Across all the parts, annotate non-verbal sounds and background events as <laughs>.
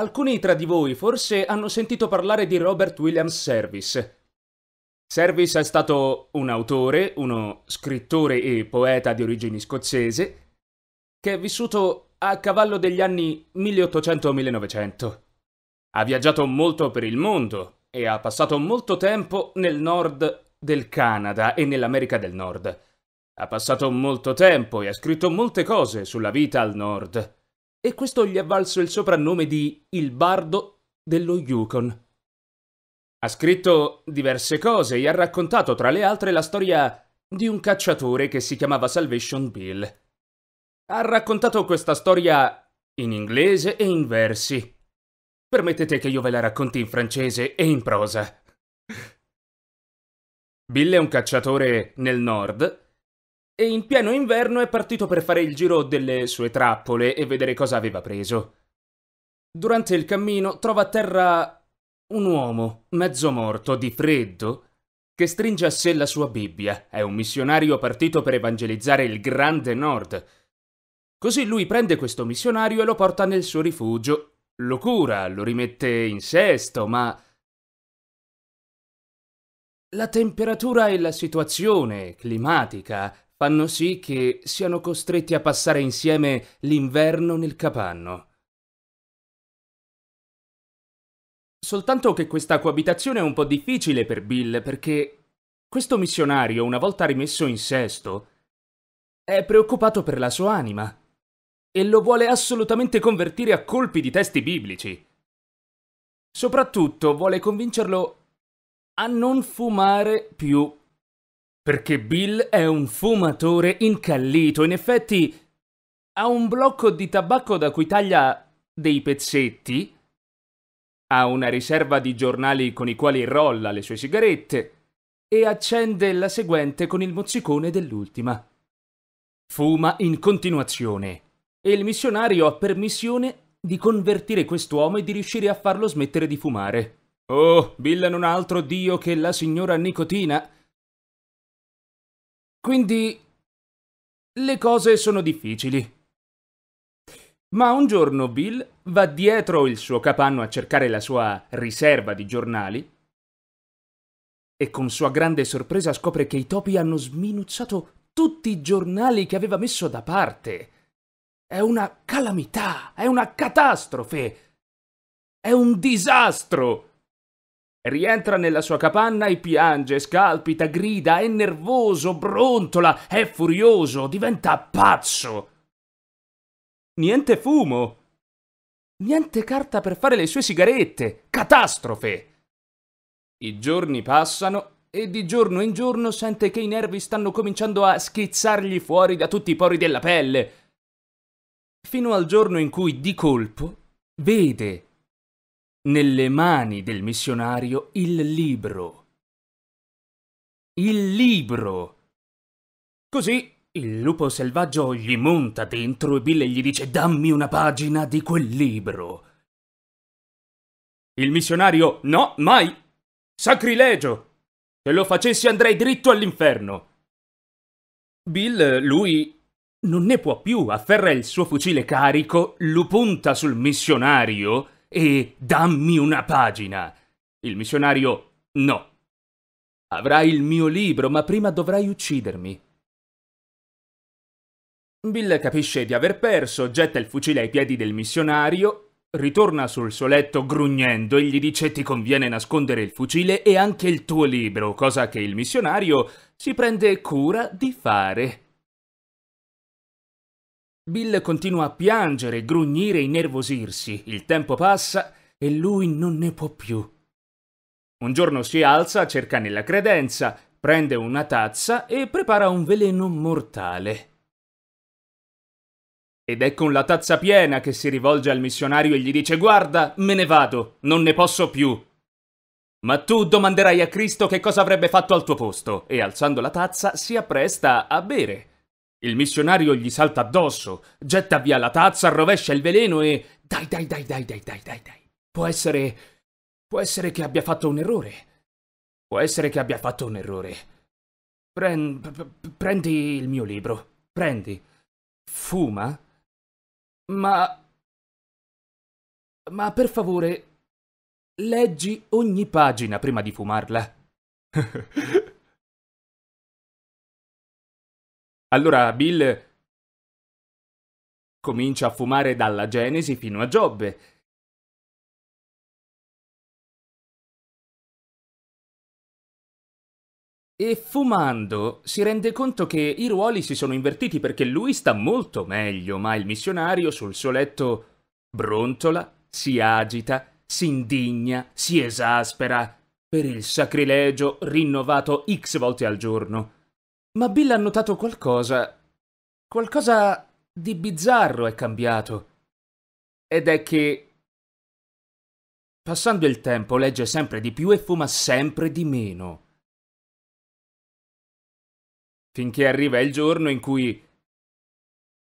Alcuni tra di voi forse hanno sentito parlare di Robert Williams Service. Service è stato un autore, uno scrittore e poeta di origini scozzese, che è vissuto a cavallo degli anni 1800-1900. Ha viaggiato molto per il mondo e ha passato molto tempo nel nord del Canada e nell'America del Nord. Ha passato molto tempo e ha scritto molte cose sulla vita al nord e questo gli è valso il soprannome di Il bardo dello Yukon. Ha scritto diverse cose e ha raccontato tra le altre la storia di un cacciatore che si chiamava Salvation Bill. Ha raccontato questa storia in inglese e in versi. Permettete che io ve la racconti in francese e in prosa. Bill è un cacciatore nel nord e in pieno inverno è partito per fare il giro delle sue trappole e vedere cosa aveva preso. Durante il cammino trova a terra un uomo, mezzo morto, di freddo, che stringe a sé la sua Bibbia. È un missionario partito per evangelizzare il Grande Nord. Così lui prende questo missionario e lo porta nel suo rifugio, lo cura, lo rimette in sesto, ma... La temperatura e la situazione climatica fanno sì che siano costretti a passare insieme l'inverno nel capanno. Soltanto che questa coabitazione è un po' difficile per Bill perché questo missionario, una volta rimesso in sesto, è preoccupato per la sua anima e lo vuole assolutamente convertire a colpi di testi biblici. Soprattutto vuole convincerlo a non fumare più perché Bill è un fumatore incallito. In effetti ha un blocco di tabacco da cui taglia dei pezzetti, ha una riserva di giornali con i quali rolla le sue sigarette e accende la seguente con il mozzicone dell'ultima. Fuma in continuazione e il missionario ha permissione di convertire quest'uomo e di riuscire a farlo smettere di fumare. Oh, Bill non ha altro dio che la signora nicotina quindi le cose sono difficili. Ma un giorno Bill va dietro il suo capanno a cercare la sua riserva di giornali e con sua grande sorpresa scopre che i topi hanno sminuzzato tutti i giornali che aveva messo da parte. È una calamità, è una catastrofe, è un disastro. Rientra nella sua capanna e piange, scalpita, grida, è nervoso, brontola, è furioso, diventa pazzo. Niente fumo. Niente carta per fare le sue sigarette. Catastrofe. I giorni passano e di giorno in giorno sente che i nervi stanno cominciando a schizzargli fuori da tutti i pori della pelle. Fino al giorno in cui di colpo vede nelle mani del missionario il libro. Il libro! Così il lupo selvaggio gli monta dentro e Bill gli dice dammi una pagina di quel libro. Il missionario no, mai! Sacrilegio! Se lo facessi andrei dritto all'inferno! Bill, lui, non ne può più, afferra il suo fucile carico, lo punta sul missionario e dammi una pagina. Il missionario no. Avrai il mio libro, ma prima dovrai uccidermi. Bill capisce di aver perso, getta il fucile ai piedi del missionario, ritorna sul suo letto grugnendo e gli dice ti conviene nascondere il fucile e anche il tuo libro, cosa che il missionario si prende cura di fare. Bill continua a piangere, grugnire e innervosirsi. Il tempo passa e lui non ne può più. Un giorno si alza, cerca nella credenza, prende una tazza e prepara un veleno mortale. Ed è con la tazza piena che si rivolge al missionario e gli dice Guarda, me ne vado, non ne posso più. Ma tu domanderai a Cristo che cosa avrebbe fatto al tuo posto, e alzando la tazza si appresta a bere. Il missionario gli salta addosso, getta via la tazza, rovescia il veleno e... Dai, dai, dai, dai, dai, dai, dai, dai. Può essere... Può essere che abbia fatto un errore. Può essere che abbia fatto un errore. Pren... Prendi il mio libro. Prendi. Fuma? Ma... Ma per favore, leggi ogni pagina prima di fumarla. <laughs> Allora Bill comincia a fumare dalla Genesi fino a Giobbe. E fumando si rende conto che i ruoli si sono invertiti perché lui sta molto meglio, ma il missionario sul suo letto brontola, si agita, si indigna, si esaspera per il sacrilegio rinnovato x volte al giorno. Ma Bill ha notato qualcosa. Qualcosa di bizzarro è cambiato. Ed è che... Passando il tempo legge sempre di più e fuma sempre di meno. Finché arriva il giorno in cui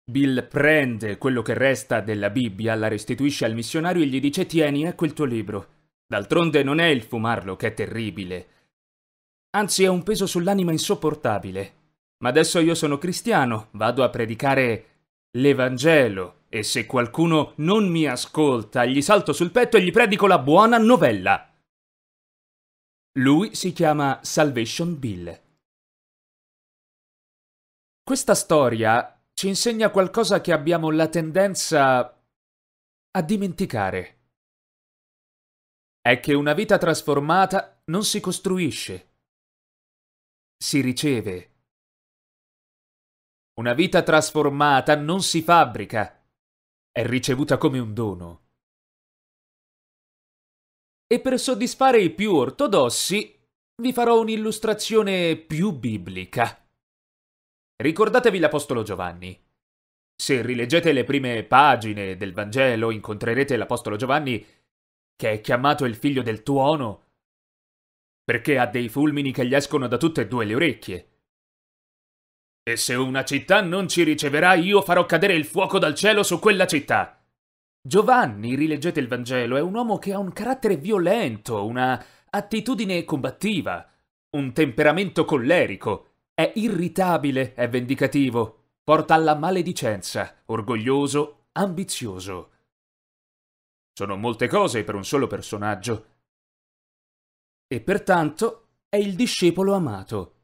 Bill prende quello che resta della Bibbia, la restituisce al missionario e gli dice tieni, ecco il tuo libro. D'altronde non è il fumarlo che è terribile, Anzi, è un peso sull'anima insopportabile. Ma adesso io sono cristiano, vado a predicare l'Evangelo e se qualcuno non mi ascolta, gli salto sul petto e gli predico la buona novella. Lui si chiama Salvation Bill. Questa storia ci insegna qualcosa che abbiamo la tendenza a dimenticare. È che una vita trasformata non si costruisce, si riceve. Una vita trasformata non si fabbrica, è ricevuta come un dono. E per soddisfare i più ortodossi vi farò un'illustrazione più biblica. Ricordatevi l'Apostolo Giovanni. Se rileggete le prime pagine del Vangelo incontrerete l'Apostolo Giovanni che è chiamato il figlio del tuono perché ha dei fulmini che gli escono da tutte e due le orecchie. E se una città non ci riceverà, io farò cadere il fuoco dal cielo su quella città. Giovanni, rileggete il Vangelo, è un uomo che ha un carattere violento, una attitudine combattiva, un temperamento collerico, è irritabile, è vendicativo, porta alla maledicenza, orgoglioso, ambizioso. Sono molte cose per un solo personaggio, e pertanto è il discepolo amato.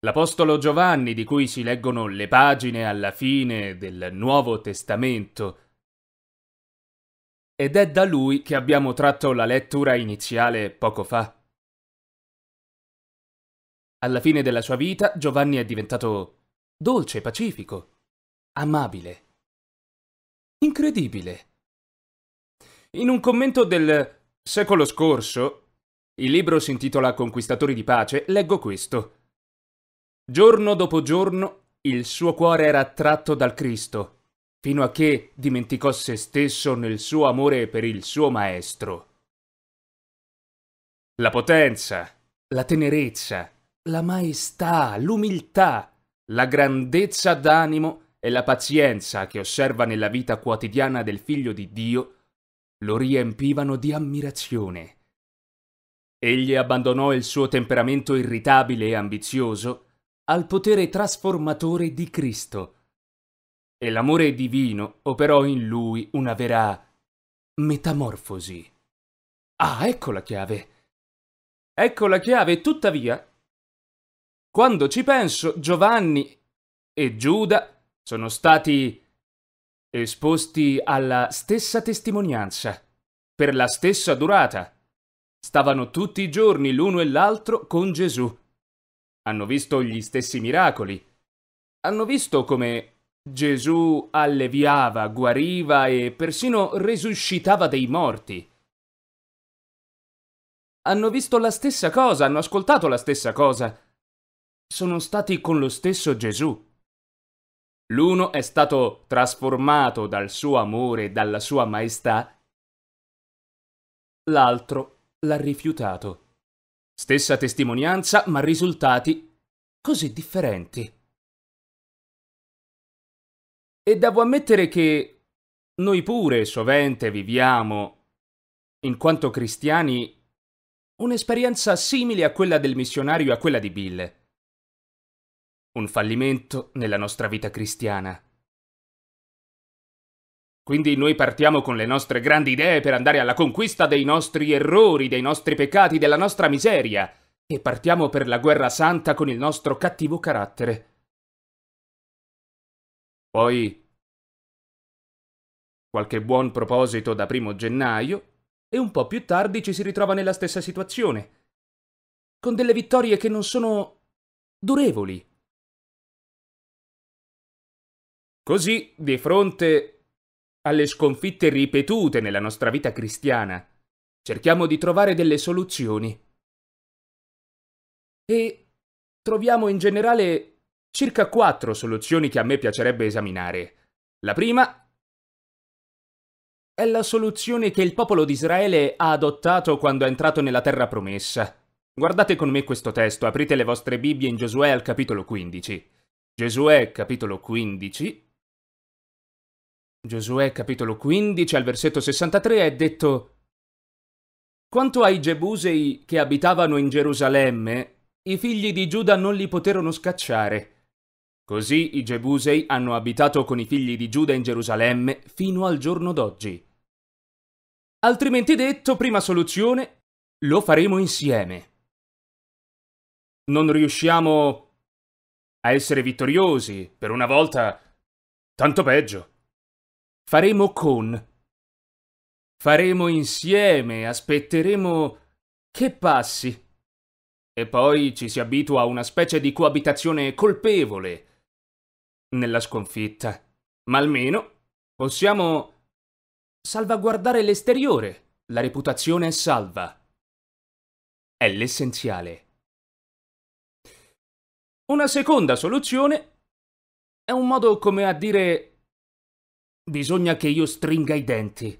L'Apostolo Giovanni, di cui si leggono le pagine alla fine del Nuovo Testamento, ed è da lui che abbiamo tratto la lettura iniziale poco fa. Alla fine della sua vita Giovanni è diventato dolce, pacifico, amabile. Incredibile. In un commento del secolo scorso, il libro si intitola Conquistatori di pace, leggo questo. Giorno dopo giorno il suo cuore era attratto dal Cristo, fino a che dimenticò se stesso nel suo amore per il suo Maestro. La potenza, la tenerezza, la maestà, l'umiltà, la grandezza d'animo e la pazienza che osserva nella vita quotidiana del Figlio di Dio lo riempivano di ammirazione. Egli abbandonò il suo temperamento irritabile e ambizioso al potere trasformatore di Cristo. E l'amore divino operò in lui una vera metamorfosi. Ah, ecco la chiave. Ecco la chiave, tuttavia. Quando ci penso, Giovanni e Giuda sono stati esposti alla stessa testimonianza, per la stessa durata. Stavano tutti i giorni l'uno e l'altro con Gesù. Hanno visto gli stessi miracoli. Hanno visto come Gesù alleviava, guariva e persino resuscitava dei morti. Hanno visto la stessa cosa, hanno ascoltato la stessa cosa. Sono stati con lo stesso Gesù. L'uno è stato trasformato dal suo amore e dalla sua maestà, l'altro l'ha rifiutato. Stessa testimonianza, ma risultati così differenti. E devo ammettere che noi pure sovente viviamo, in quanto cristiani, un'esperienza simile a quella del missionario e a quella di Bill. Un fallimento nella nostra vita cristiana. Quindi noi partiamo con le nostre grandi idee per andare alla conquista dei nostri errori, dei nostri peccati, della nostra miseria. E partiamo per la guerra santa con il nostro cattivo carattere. Poi qualche buon proposito da primo gennaio e un po' più tardi ci si ritrova nella stessa situazione, con delle vittorie che non sono durevoli. Così, di fronte alle sconfitte ripetute nella nostra vita cristiana. Cerchiamo di trovare delle soluzioni. E troviamo in generale circa quattro soluzioni che a me piacerebbe esaminare. La prima è la soluzione che il popolo di Israele ha adottato quando è entrato nella terra promessa. Guardate con me questo testo, aprite le vostre Bibbie in Giosuè al capitolo 15. Giosuè capitolo 15, Giosuè capitolo 15 al versetto 63 è detto Quanto ai Gebusei che abitavano in Gerusalemme, i figli di Giuda non li poterono scacciare. Così i Gebusei hanno abitato con i figli di Giuda in Gerusalemme fino al giorno d'oggi. Altrimenti detto, prima soluzione, lo faremo insieme. Non riusciamo a essere vittoriosi, per una volta, tanto peggio faremo con. Faremo insieme, aspetteremo che passi. E poi ci si abitua a una specie di coabitazione colpevole nella sconfitta. Ma almeno possiamo salvaguardare l'esteriore. La reputazione è salva. È l'essenziale. Una seconda soluzione è un modo come a dire Bisogna che io stringa i denti.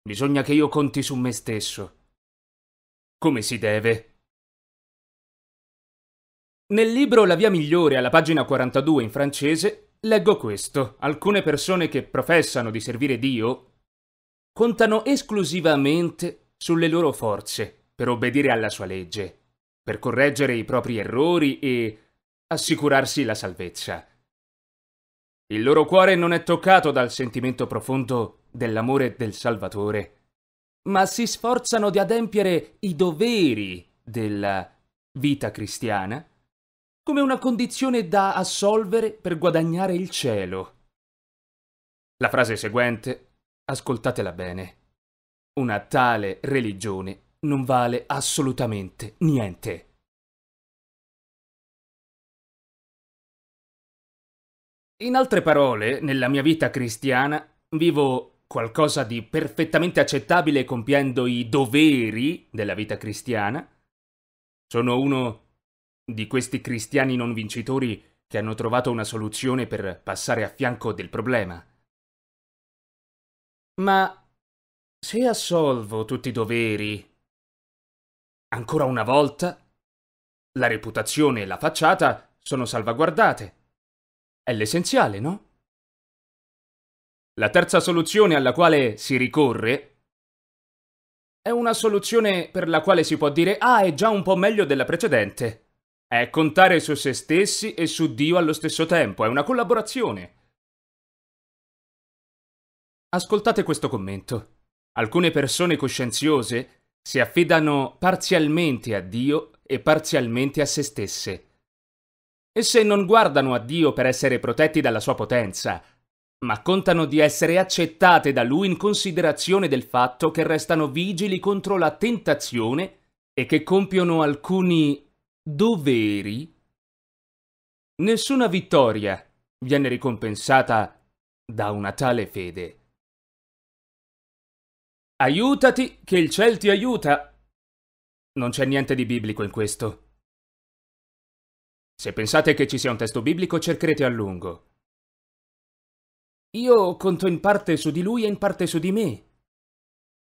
Bisogna che io conti su me stesso. Come si deve. Nel libro La via migliore, alla pagina 42 in francese, leggo questo. Alcune persone che professano di servire Dio contano esclusivamente sulle loro forze per obbedire alla sua legge, per correggere i propri errori e assicurarsi la salvezza. Il loro cuore non è toccato dal sentimento profondo dell'amore del Salvatore, ma si sforzano di adempiere i doveri della vita cristiana come una condizione da assolvere per guadagnare il cielo. La frase seguente, ascoltatela bene. Una tale religione non vale assolutamente niente. In altre parole, nella mia vita cristiana vivo qualcosa di perfettamente accettabile compiendo i doveri della vita cristiana. Sono uno di questi cristiani non vincitori che hanno trovato una soluzione per passare a fianco del problema. Ma se assolvo tutti i doveri, ancora una volta, la reputazione e la facciata sono salvaguardate. È l'essenziale, no? La terza soluzione alla quale si ricorre è una soluzione per la quale si può dire ah è già un po' meglio della precedente. È contare su se stessi e su Dio allo stesso tempo, è una collaborazione. Ascoltate questo commento. Alcune persone coscienziose si affidano parzialmente a Dio e parzialmente a se stesse e se non guardano a Dio per essere protetti dalla sua potenza, ma contano di essere accettate da Lui in considerazione del fatto che restano vigili contro la tentazione e che compiono alcuni doveri. Nessuna vittoria viene ricompensata da una tale fede. Aiutati che il ciel ti aiuta. Non c'è niente di biblico in questo. Se pensate che ci sia un testo biblico, cercherete a lungo. Io conto in parte su di lui e in parte su di me.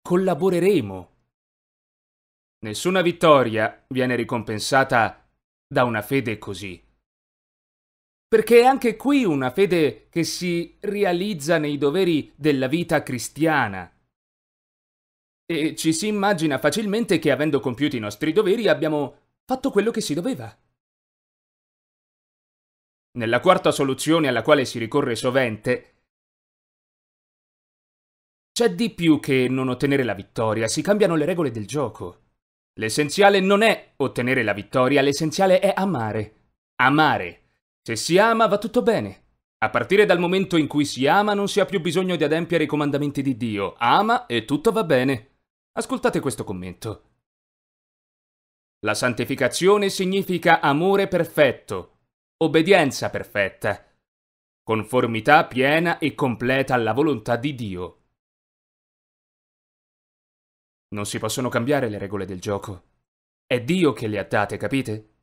Collaboreremo. Nessuna vittoria viene ricompensata da una fede così. Perché è anche qui una fede che si realizza nei doveri della vita cristiana. E ci si immagina facilmente che avendo compiuto i nostri doveri abbiamo fatto quello che si doveva. Nella quarta soluzione alla quale si ricorre sovente, c'è di più che non ottenere la vittoria, si cambiano le regole del gioco. L'essenziale non è ottenere la vittoria, l'essenziale è amare. Amare. Se si ama va tutto bene. A partire dal momento in cui si ama non si ha più bisogno di adempiere i comandamenti di Dio. Ama e tutto va bene. Ascoltate questo commento. La santificazione significa amore perfetto, obbedienza perfetta, conformità piena e completa alla volontà di Dio. Non si possono cambiare le regole del gioco. È Dio che le ha date, capite?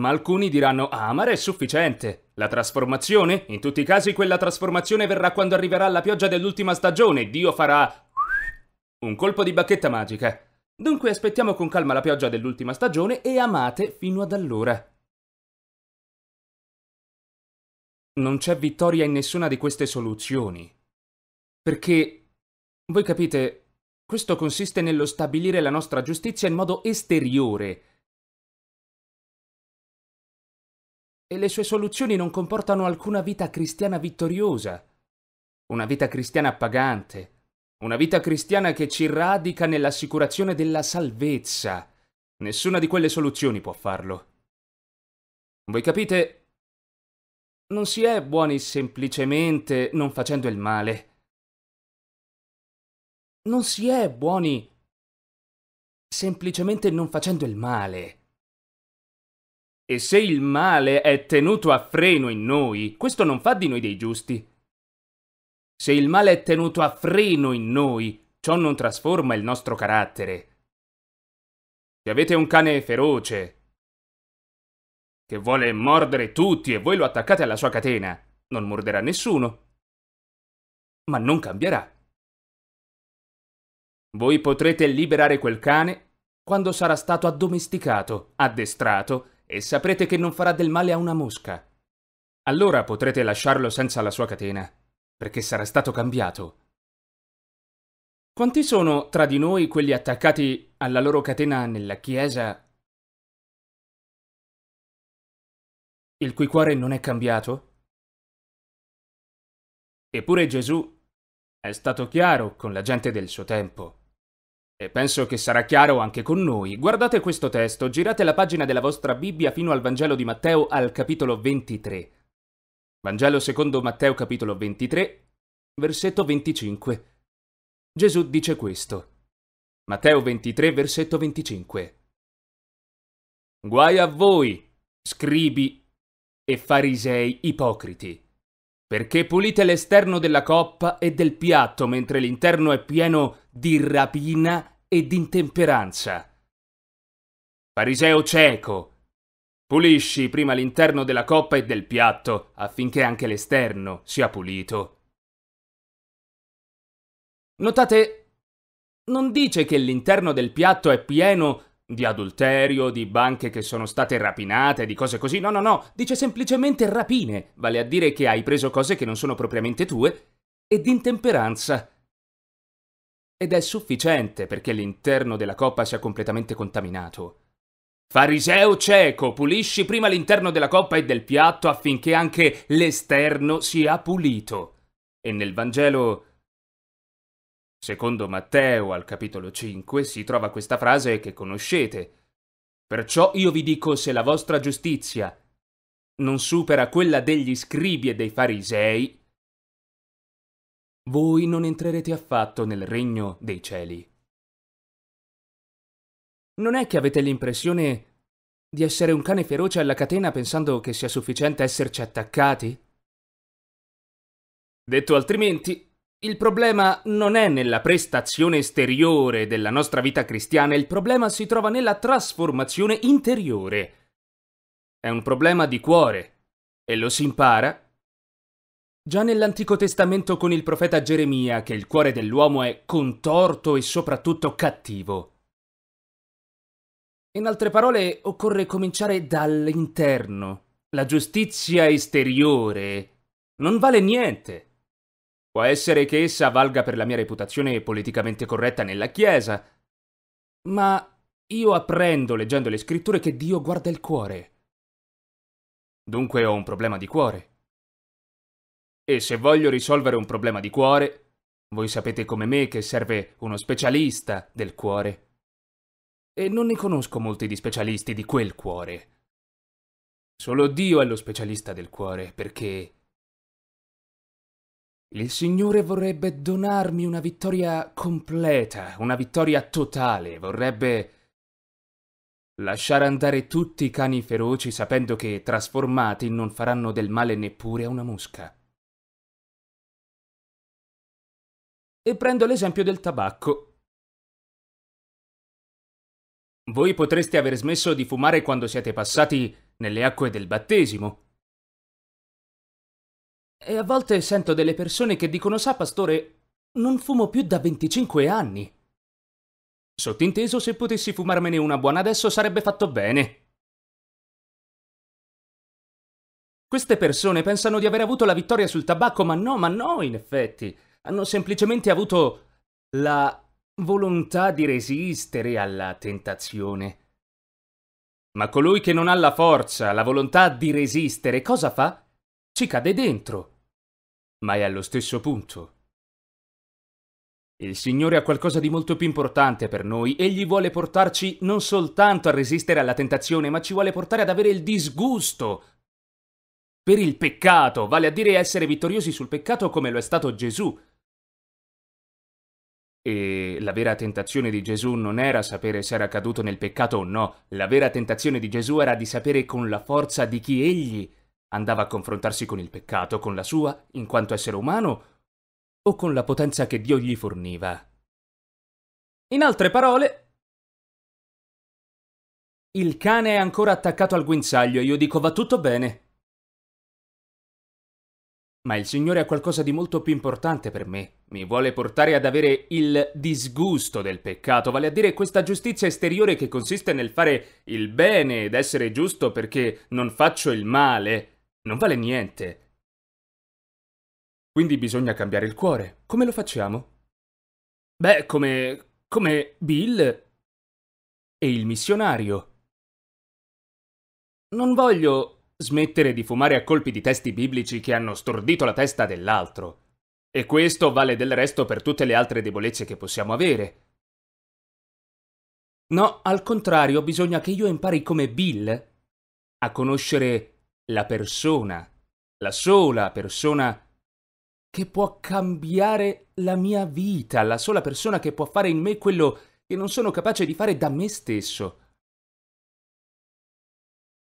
Ma alcuni diranno, ah, amare è sufficiente. La trasformazione? In tutti i casi quella trasformazione verrà quando arriverà la pioggia dell'ultima stagione. Dio farà... un colpo di bacchetta magica. Dunque aspettiamo con calma la pioggia dell'ultima stagione e amate fino ad allora. non c'è vittoria in nessuna di queste soluzioni. Perché, voi capite, questo consiste nello stabilire la nostra giustizia in modo esteriore. E le sue soluzioni non comportano alcuna vita cristiana vittoriosa, una vita cristiana pagante. una vita cristiana che ci radica nell'assicurazione della salvezza. Nessuna di quelle soluzioni può farlo. Voi capite, non si è buoni semplicemente non facendo il male. Non si è buoni semplicemente non facendo il male. E se il male è tenuto a freno in noi, questo non fa di noi dei giusti. Se il male è tenuto a freno in noi, ciò non trasforma il nostro carattere. Se avete un cane feroce, che vuole mordere tutti e voi lo attaccate alla sua catena, non morderà nessuno. Ma non cambierà. Voi potrete liberare quel cane quando sarà stato addomesticato, addestrato e saprete che non farà del male a una mosca. Allora potrete lasciarlo senza la sua catena, perché sarà stato cambiato. Quanti sono tra di noi quelli attaccati alla loro catena nella chiesa il cui cuore non è cambiato? Eppure Gesù è stato chiaro con la gente del suo tempo. E penso che sarà chiaro anche con noi. Guardate questo testo, girate la pagina della vostra Bibbia fino al Vangelo di Matteo al capitolo 23. Vangelo secondo Matteo capitolo 23, versetto 25. Gesù dice questo. Matteo 23, versetto 25. Guai a voi, scribi e farisei ipocriti. Perché pulite l'esterno della coppa e del piatto, mentre l'interno è pieno di rapina e d'intemperanza. Fariseo cieco, pulisci prima l'interno della coppa e del piatto, affinché anche l'esterno sia pulito. Notate, non dice che l'interno del piatto è pieno di adulterio, di banche che sono state rapinate, di cose così. No, no, no, dice semplicemente rapine, vale a dire che hai preso cose che non sono propriamente tue, e di intemperanza. Ed è sufficiente perché l'interno della coppa sia completamente contaminato. Fariseo cieco, pulisci prima l'interno della coppa e del piatto affinché anche l'esterno sia pulito. E nel Vangelo Secondo Matteo, al capitolo 5, si trova questa frase che conoscete. Perciò io vi dico se la vostra giustizia non supera quella degli scribi e dei farisei, voi non entrerete affatto nel regno dei cieli. Non è che avete l'impressione di essere un cane feroce alla catena pensando che sia sufficiente esserci attaccati? Detto altrimenti, il problema non è nella prestazione esteriore della nostra vita cristiana, il problema si trova nella trasformazione interiore. È un problema di cuore e lo si impara. Già nell'Antico Testamento con il profeta Geremia che il cuore dell'uomo è contorto e soprattutto cattivo. In altre parole, occorre cominciare dall'interno. La giustizia esteriore non vale niente. Può essere che essa valga per la mia reputazione politicamente corretta nella Chiesa, ma io apprendo leggendo le scritture che Dio guarda il cuore. Dunque ho un problema di cuore. E se voglio risolvere un problema di cuore, voi sapete come me che serve uno specialista del cuore. E non ne conosco molti di specialisti di quel cuore. Solo Dio è lo specialista del cuore, perché il Signore vorrebbe donarmi una vittoria completa, una vittoria totale, vorrebbe lasciare andare tutti i cani feroci sapendo che, trasformati, non faranno del male neppure a una mosca. E prendo l'esempio del tabacco. Voi potreste aver smesso di fumare quando siete passati nelle acque del battesimo, e a volte sento delle persone che dicono, sa pastore, non fumo più da 25 anni. Sottinteso, se potessi fumarmene una buona adesso sarebbe fatto bene. Queste persone pensano di aver avuto la vittoria sul tabacco, ma no, ma no, in effetti. Hanno semplicemente avuto la volontà di resistere alla tentazione. Ma colui che non ha la forza, la volontà di resistere, cosa fa? Ci cade dentro ma è allo stesso punto. Il Signore ha qualcosa di molto più importante per noi, Egli vuole portarci non soltanto a resistere alla tentazione, ma ci vuole portare ad avere il disgusto per il peccato, vale a dire essere vittoriosi sul peccato come lo è stato Gesù. E la vera tentazione di Gesù non era sapere se era caduto nel peccato o no, la vera tentazione di Gesù era di sapere con la forza di chi Egli Andava a confrontarsi con il peccato, con la sua, in quanto essere umano, o con la potenza che Dio gli forniva. In altre parole, il cane è ancora attaccato al guinzaglio e io dico va tutto bene. Ma il Signore ha qualcosa di molto più importante per me. Mi vuole portare ad avere il disgusto del peccato, vale a dire questa giustizia esteriore che consiste nel fare il bene ed essere giusto perché non faccio il male. Non vale niente. Quindi bisogna cambiare il cuore. Come lo facciamo? Beh, come... come Bill e il missionario. Non voglio smettere di fumare a colpi di testi biblici che hanno stordito la testa dell'altro. E questo vale del resto per tutte le altre debolezze che possiamo avere. No, al contrario, bisogna che io impari come Bill a conoscere la persona, la sola persona che può cambiare la mia vita, la sola persona che può fare in me quello che non sono capace di fare da me stesso.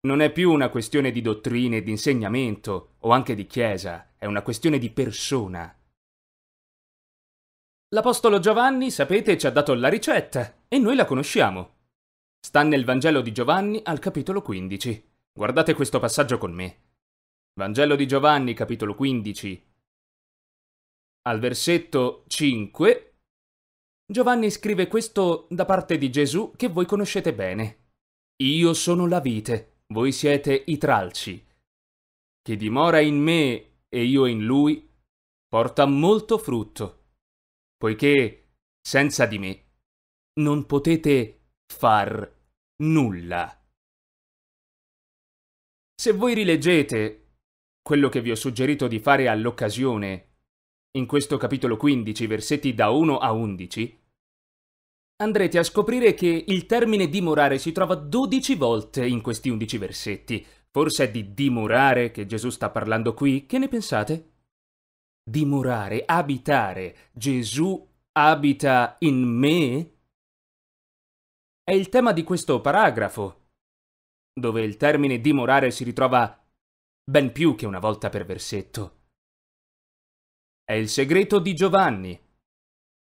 Non è più una questione di dottrine, di insegnamento o anche di chiesa, è una questione di persona. L'Apostolo Giovanni, sapete, ci ha dato la ricetta e noi la conosciamo. Sta nel Vangelo di Giovanni al capitolo 15. Guardate questo passaggio con me. Vangelo di Giovanni, capitolo 15. Al versetto 5, Giovanni scrive questo da parte di Gesù che voi conoscete bene. Io sono la vite, voi siete i tralci. Chi dimora in me e io in lui, porta molto frutto, poiché senza di me non potete far nulla. Se voi rileggete quello che vi ho suggerito di fare all'occasione, in questo capitolo 15, versetti da 1 a 11, andrete a scoprire che il termine dimorare si trova 12 volte in questi 11 versetti. Forse è di dimorare che Gesù sta parlando qui, che ne pensate? Dimorare, abitare, Gesù abita in me? È il tema di questo paragrafo, dove il termine dimorare si ritrova ben più che una volta per versetto. È il segreto di Giovanni.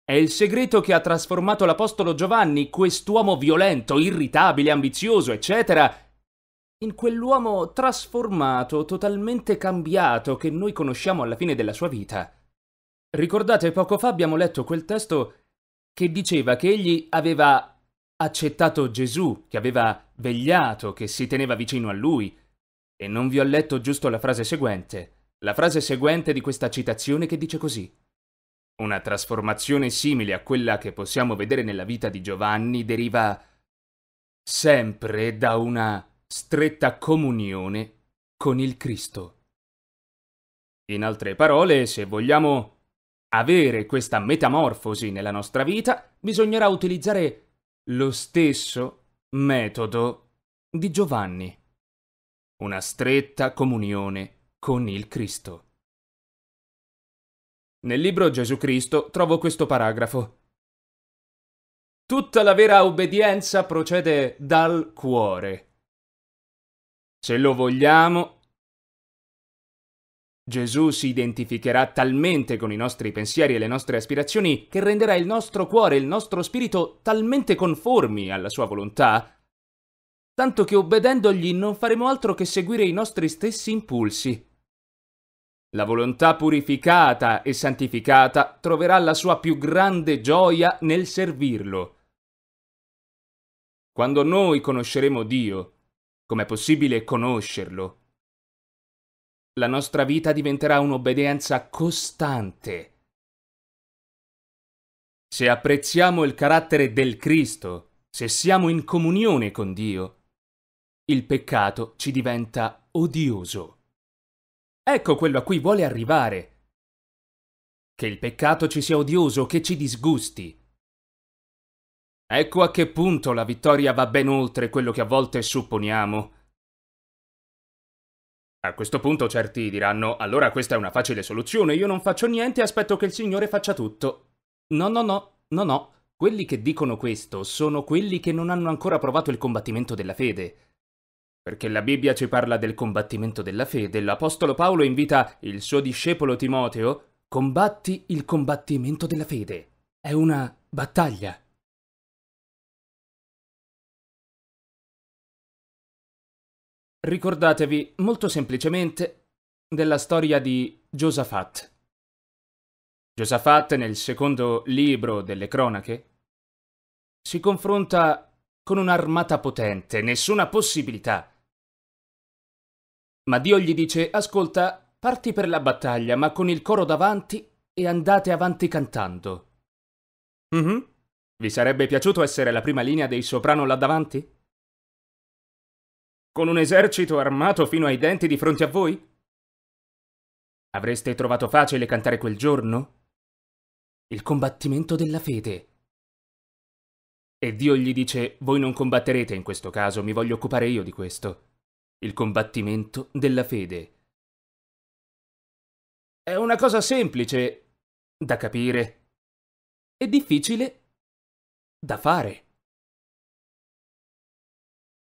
È il segreto che ha trasformato l'Apostolo Giovanni, quest'uomo violento, irritabile, ambizioso, eccetera, in quell'uomo trasformato, totalmente cambiato che noi conosciamo alla fine della sua vita. Ricordate, poco fa abbiamo letto quel testo che diceva che egli aveva accettato Gesù, che aveva vegliato, che si teneva vicino a lui. E non vi ho letto giusto la frase seguente, la frase seguente di questa citazione che dice così. Una trasformazione simile a quella che possiamo vedere nella vita di Giovanni deriva sempre da una stretta comunione con il Cristo. In altre parole, se vogliamo avere questa metamorfosi nella nostra vita, bisognerà utilizzare lo stesso metodo di Giovanni. Una stretta comunione con il Cristo. Nel libro Gesù Cristo trovo questo paragrafo. Tutta la vera obbedienza procede dal cuore. Se lo vogliamo, Gesù si identificherà talmente con i nostri pensieri e le nostre aspirazioni che renderà il nostro cuore e il nostro spirito talmente conformi alla sua volontà, tanto che obbedendogli non faremo altro che seguire i nostri stessi impulsi. La volontà purificata e santificata troverà la sua più grande gioia nel servirlo. Quando noi conosceremo Dio, com'è possibile conoscerlo? La nostra vita diventerà un'obbedienza costante. Se apprezziamo il carattere del Cristo, se siamo in comunione con Dio, il peccato ci diventa odioso. Ecco quello a cui vuole arrivare. Che il peccato ci sia odioso, che ci disgusti. Ecco a che punto la vittoria va ben oltre quello che a volte supponiamo a questo punto certi diranno, allora questa è una facile soluzione, io non faccio niente e aspetto che il Signore faccia tutto. No, no, no, no, no. Quelli che dicono questo sono quelli che non hanno ancora provato il combattimento della fede. Perché la Bibbia ci parla del combattimento della fede, l'Apostolo Paolo invita il suo discepolo Timoteo, combatti il combattimento della fede. È una battaglia. Ricordatevi molto semplicemente della storia di Giosafat. Giosafat nel secondo libro delle cronache si confronta con un'armata potente, nessuna possibilità. Ma Dio gli dice, ascolta, parti per la battaglia, ma con il coro davanti e andate avanti cantando. Mhm. Mm Vi sarebbe piaciuto essere la prima linea dei soprano là davanti? con un esercito armato fino ai denti di fronte a voi? Avreste trovato facile cantare quel giorno? Il combattimento della fede. E Dio gli dice, voi non combatterete in questo caso, mi voglio occupare io di questo. Il combattimento della fede. È una cosa semplice da capire e difficile da fare.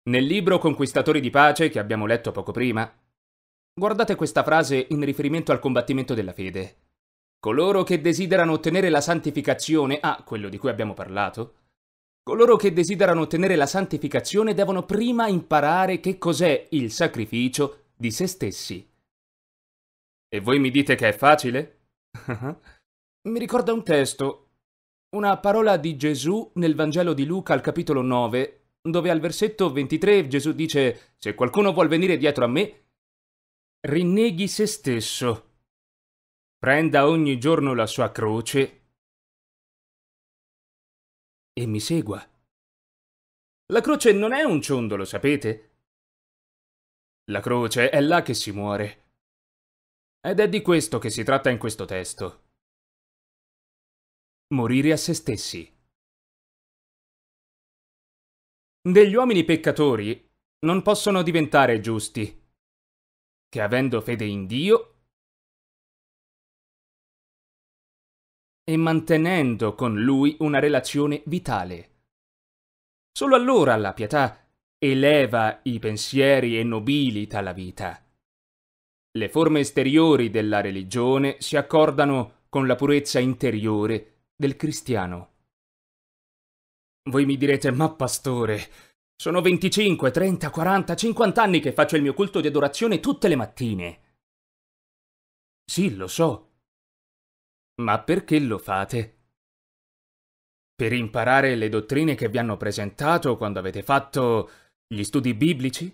Nel libro Conquistatori di pace che abbiamo letto poco prima, guardate questa frase in riferimento al combattimento della fede. Coloro che desiderano ottenere la santificazione, ah, quello di cui abbiamo parlato, coloro che desiderano ottenere la santificazione devono prima imparare che cos'è il sacrificio di se stessi. E voi mi dite che è facile? <laughs> mi ricorda un testo, una parola di Gesù nel Vangelo di Luca al capitolo 9, dove al versetto 23 Gesù dice Se qualcuno vuol venire dietro a me, rinneghi se stesso, prenda ogni giorno la sua croce e mi segua. La croce non è un ciondolo, sapete? La croce è là che si muore. Ed è di questo che si tratta in questo testo. Morire a se stessi degli uomini peccatori non possono diventare giusti, che avendo fede in Dio e mantenendo con Lui una relazione vitale. Solo allora la pietà eleva i pensieri e nobilita la vita. Le forme esteriori della religione si accordano con la purezza interiore del cristiano. Voi mi direte, ma pastore, sono 25, 30, 40, 50 anni che faccio il mio culto di adorazione tutte le mattine. Sì, lo so. Ma perché lo fate? Per imparare le dottrine che vi hanno presentato quando avete fatto gli studi biblici?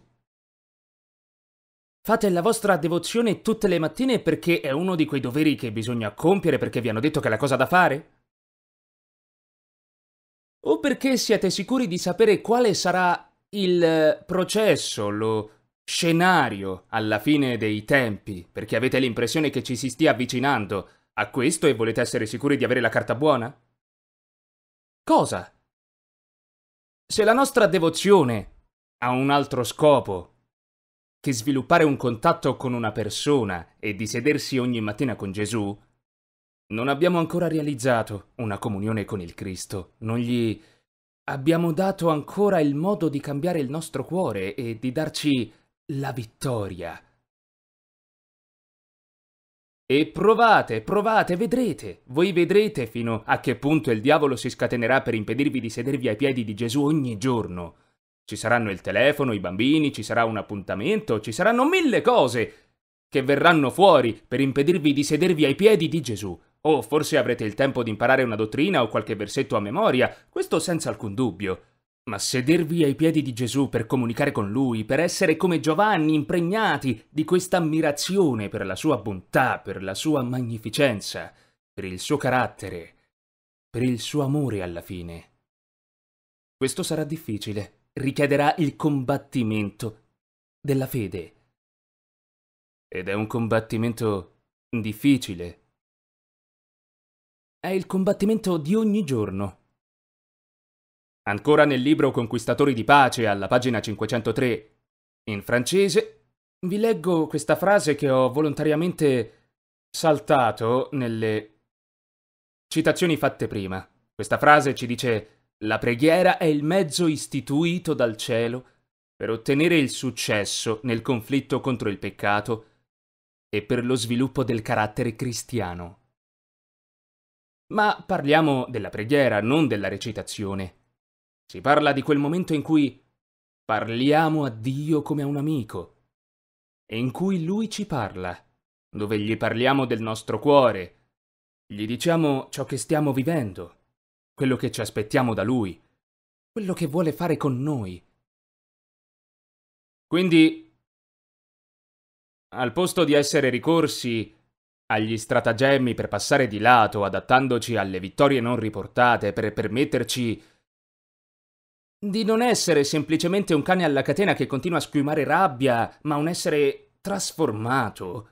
Fate la vostra devozione tutte le mattine perché è uno di quei doveri che bisogna compiere perché vi hanno detto che è la cosa da fare? o perché siete sicuri di sapere quale sarà il eh, processo, lo scenario alla fine dei tempi, perché avete l'impressione che ci si stia avvicinando a questo e volete essere sicuri di avere la carta buona? Cosa? Se la nostra devozione ha un altro scopo che sviluppare un contatto con una persona e di sedersi ogni mattina con Gesù, non abbiamo ancora realizzato una comunione con il Cristo, non gli abbiamo dato ancora il modo di cambiare il nostro cuore e di darci la vittoria. E provate, provate, vedrete. Voi vedrete fino a che punto il diavolo si scatenerà per impedirvi di sedervi ai piedi di Gesù ogni giorno. Ci saranno il telefono, i bambini, ci sarà un appuntamento, ci saranno mille cose che verranno fuori per impedirvi di sedervi ai piedi di Gesù. Oh, forse avrete il tempo di imparare una dottrina o qualche versetto a memoria, questo senza alcun dubbio. Ma sedervi ai piedi di Gesù per comunicare con lui, per essere come Giovanni impregnati di questa ammirazione per la sua bontà, per la sua magnificenza, per il suo carattere, per il suo amore alla fine. Questo sarà difficile, richiederà il combattimento della fede. Ed è un combattimento difficile è il combattimento di ogni giorno. Ancora nel libro Conquistatori di pace, alla pagina 503, in francese, vi leggo questa frase che ho volontariamente saltato nelle citazioni fatte prima. Questa frase ci dice la preghiera è il mezzo istituito dal cielo per ottenere il successo nel conflitto contro il peccato e per lo sviluppo del carattere cristiano. Ma parliamo della preghiera, non della recitazione. Si parla di quel momento in cui parliamo a Dio come a un amico, e in cui Lui ci parla, dove gli parliamo del nostro cuore, gli diciamo ciò che stiamo vivendo, quello che ci aspettiamo da Lui, quello che vuole fare con noi. Quindi, al posto di essere ricorsi agli stratagemmi per passare di lato, adattandoci alle vittorie non riportate per permetterci di non essere semplicemente un cane alla catena che continua a squimare rabbia, ma un essere trasformato.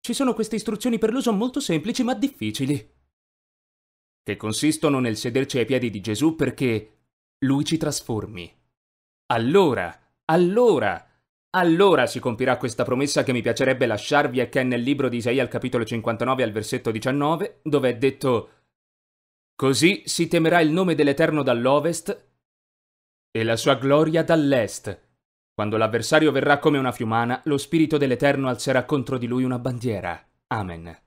Ci sono queste istruzioni per l'uso molto semplici ma difficili, che consistono nel sederci ai piedi di Gesù perché lui ci trasformi. Allora, allora allora si compirà questa promessa che mi piacerebbe lasciarvi e che è nel libro di Isaia al capitolo 59 al versetto 19, dove è detto Così si temerà il nome dell'Eterno dall'ovest e la sua gloria dall'est. Quando l'avversario verrà come una fiumana, lo spirito dell'Eterno alzerà contro di lui una bandiera. Amen.